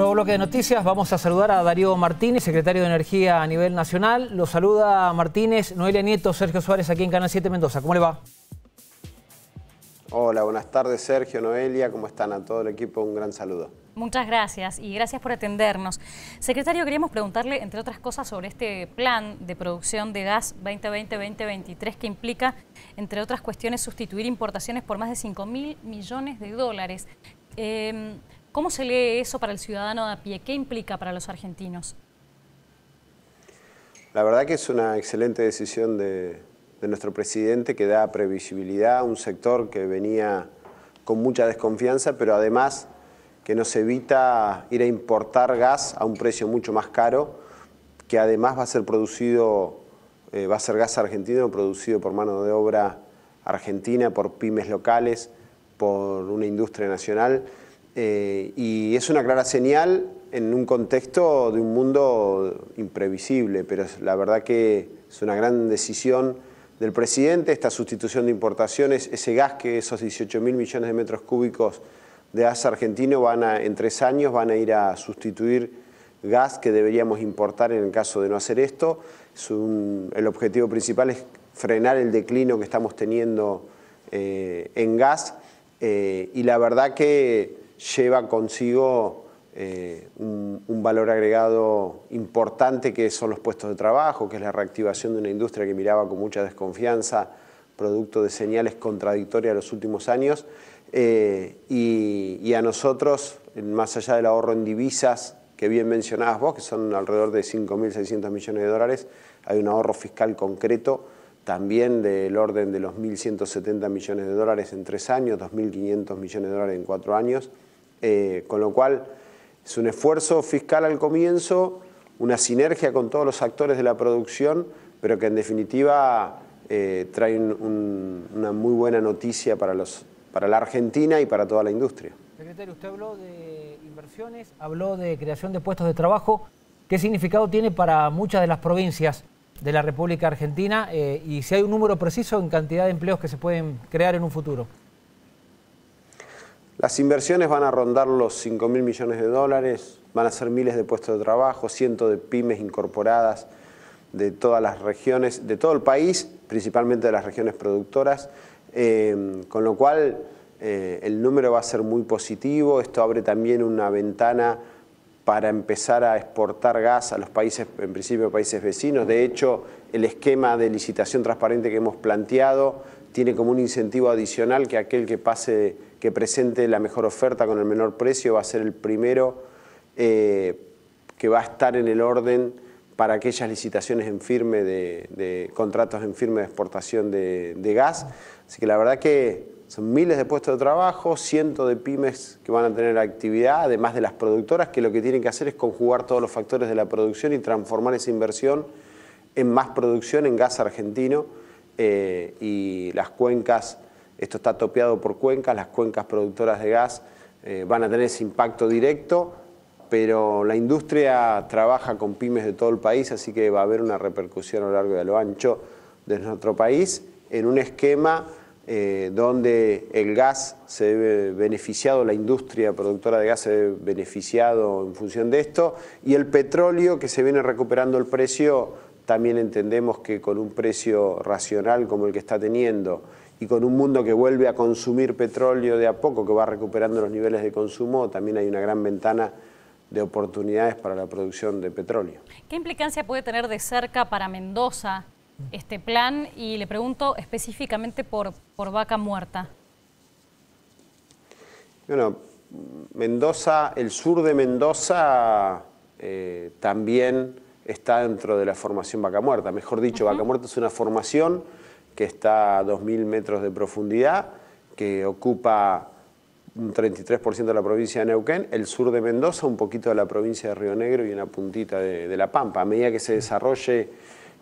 Nuevo bloque de noticias. Vamos a saludar a Darío Martínez, secretario de Energía a nivel nacional. Lo saluda Martínez, Noelia Nieto, Sergio Suárez, aquí en Canal 7 Mendoza. ¿Cómo le va? Hola, buenas tardes Sergio, Noelia, ¿cómo están? A todo el equipo un gran saludo. Muchas gracias y gracias por atendernos. Secretario, queríamos preguntarle, entre otras cosas, sobre este plan de producción de gas 2020-2023 que implica, entre otras cuestiones, sustituir importaciones por más de 5 mil millones de dólares. Em, ¿Cómo se lee eso para el ciudadano de a pie? ¿Qué implica para los argentinos? La verdad que es una excelente decisión de, nuestro presidente que da previsibilidad a un sector que venía con mucha desconfianza, pero además que nos evita ir a importar gas a un precio mucho más caro, que además va a ser producido, eh, va a ser gas argentino producido por mano de obra argentina, por pymes locales, por una industria nacional. Eh, y es una clara señal en un contexto de un mundo imprevisible, pero la verdad que es una gran decisión del presidente, esta sustitución de importaciones, ese gas que esos 18 mil millones de metros cúbicos de gas argentino van a, en tres años van a ir a sustituir gas que deberíamos importar en el caso de no hacer esto. el objetivo principal es frenar el declino que estamos teniendo eh, en gas eh, y la verdad que lleva consigo eh, un, valor agregado importante que son los puestos de trabajo, que es la reactivación de una industria que miraba con mucha desconfianza, producto de señales contradictorias de los últimos años. Eh, y, a nosotros, más allá del ahorro en divisas que bien mencionabas vos, que son alrededor de 5.600 millones de dólares, hay un ahorro fiscal concreto también del orden de los 1.170 millones de dólares en tres años, 2.500 millones de dólares en cuatro años. Eh, con lo cual es un esfuerzo fiscal al comienzo, una sinergia con todos los actores de la producción, pero que en definitiva eh, trae una muy buena noticia para, la Argentina y para toda la industria. Secretario, usted habló de inversiones, habló de creación de puestos de trabajo. ¿Qué significado tiene para muchas de las provincias de la República Argentina eh, y si hay un número preciso en cantidad de empleos que se pueden crear en un futuro? Las inversiones van a rondar los 5 mil millones de dólares, van a ser miles de puestos de trabajo, cientos de pymes incorporadas de todas las regiones, de todo el país, principalmente de las regiones productoras, eh, con lo cual eh, el número va a ser muy positivo, esto abre también una ventana para empezar a exportar gas a los países, en principio países vecinos. De hecho, el esquema de licitación transparente que hemos planteado tiene como un incentivo adicional que aquel que pase, que presente la mejor oferta con el menor precio va a ser el primero eh, que va a estar en el orden para aquellas licitaciones en firme de, contratos en firme de exportación de, de, gas. Así que la verdad que son miles de puestos de trabajo, cientos de pymes que van a tener actividad, además de las productoras, que lo que tienen que hacer es conjugar todos los factores de la producción y transformar esa inversión en más producción en gas argentino eh, y las cuencas, esto está topeado por cuencas, las cuencas productoras de gas eh, van a tener ese impacto directo, pero la industria trabaja con pymes de todo el país, así que va a haber una repercusión a lo largo y a lo ancho de nuestro país en un esquema eh, donde el gas se ve beneficiado, la industria productora de gas se beneficiado en función de esto, y el petróleo que se viene recuperando el precio también entendemos que con un precio racional como el que está teniendo y con un mundo que vuelve a consumir petróleo de a poco, que va recuperando los niveles de consumo, también hay una gran ventana de oportunidades para la producción de petróleo. ¿Qué implicancia puede tener de cerca para Mendoza este plan? Y le pregunto específicamente por, por vaca muerta. Bueno, Mendoza, el sur de Mendoza eh, también está dentro de la formación Vaca Muerta. Mejor dicho, Vaca Muerta es una formación que está a 2.000 metros de profundidad, que ocupa un 33% de la provincia de Neuquén, el sur de Mendoza, un poquito de la provincia de Río Negro y una puntita de, La Pampa. A medida que se desarrolle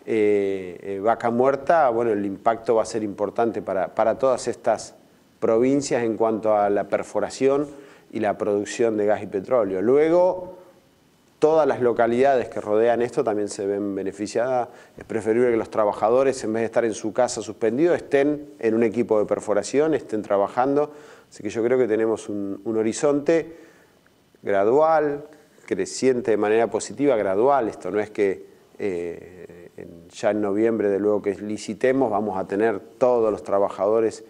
eh, eh, Vaca Muerta, bueno, el impacto va a ser importante para, para todas estas provincias en cuanto a la perforación y la producción de gas y petróleo. Luego, todas las localidades que rodean esto también se ven beneficiadas. Es preferible que los trabajadores, en vez de estar en su casa suspendidos, estén en un equipo de perforación, estén trabajando. Así que yo creo que tenemos un, horizonte gradual, creciente de manera positiva, gradual. Esto no es que eh, ya en noviembre, de luego que licitemos, vamos a tener todos los trabajadores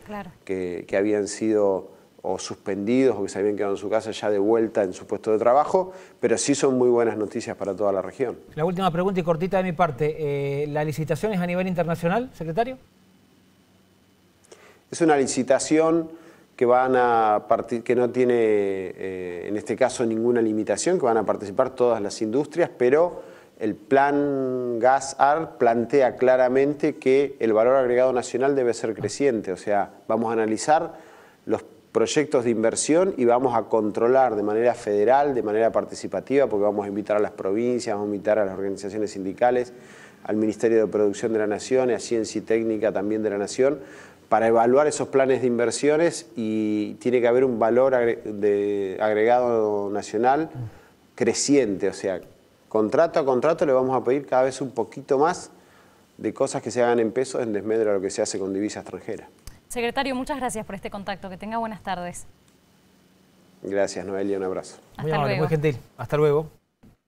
que habían sido o suspendidos o que se habían quedado en su casa ya de vuelta en su puesto de trabajo, pero sí son muy buenas noticias para toda la región. La última pregunta y cortita de mi parte, eh, ¿la licitación es a nivel internacional, secretario? Es una licitación que, van a que no tiene, eh, en este caso, ninguna limitación, que van a participar todas las industrias, pero el plan GASAR plantea claramente que el valor agregado nacional debe ser creciente, o sea, vamos a analizar los proyectos de inversión y vamos a controlar de manera federal, de manera participativa, porque vamos a invitar a las provincias, vamos a invitar a las organizaciones sindicales, al Ministerio de Producción de la Nación, a Ciencia y Técnica también de la Nación, para evaluar esos planes de inversiones y tiene que haber un valor agregado nacional creciente, o sea, contrato a contrato le vamos a pedir cada vez un poquito más de cosas que se hagan en pesos en desmedro de lo que se hace con divisa extranjera. Secretario, muchas gracias por este contacto. Que tenga buenas tardes. Gracias, Noelia. Un abrazo. Hasta muy gentil. Hasta luego.